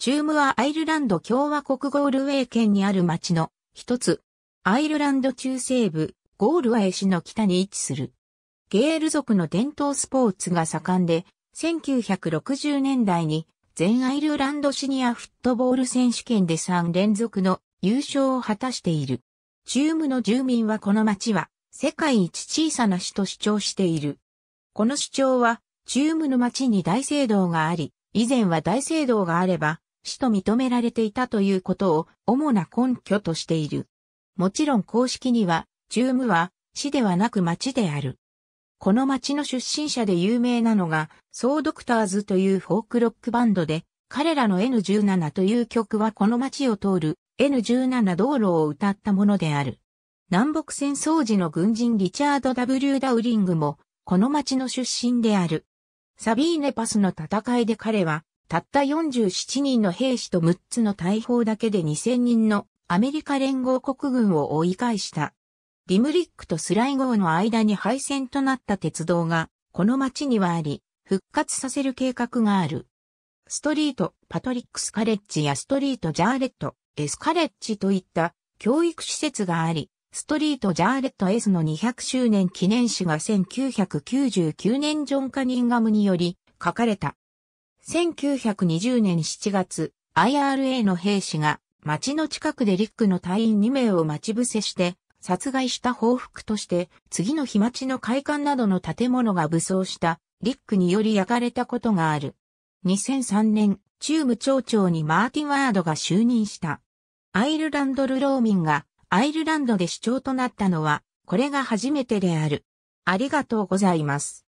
チュームはアイルランド共和国ゴールウェイ県にある町の一つ。アイルランド中西部、ゴールウェイ市の北に位置する。ゲール族の伝統スポーツが盛んで、1960年代に全アイルランドシニアフットボール選手権で3連続の優勝を果たしている。チュームの住民はこの町は世界一小さな市と主張している。この主張はチュームの町に大聖堂があり、以前は大聖堂があれば死と認められていたということを主な根拠としている。もちろん公式には、チュームは死ではなく町である。この町の出身者で有名なのが、ソードクターズというフォークロックバンドで、彼らの N17 という曲はこの町を通る N17 道路を歌ったものである。南北戦争時の軍人リチャード・ W・ ダウリングも、この町の出身である。サビーネパスの戦いで彼は、たった47人の兵士と6つの大砲だけで2000人のアメリカ連合国軍を追い返した。リムリックとスライゴーの間に廃線となった鉄道が、この町にはあり、復活させる計画がある。ストリート、パトリックスカレッジやストリートジャーレット、エスカレッジといった教育施設があり、ストリートジャーレット S の200周年記念誌が1999年ジョン・カニンガムにより書かれた。1920年7月、IRA の兵士が町の近くでリックの隊員2名を待ち伏せして殺害した報復として、次の日町の会館などの建物が武装したリックにより焼かれたことがある。2003年、中務町長にマーティン・ワードが就任した。アイルランドルローミンがアイルランドで首長となったのは、これが初めてである。ありがとうございます。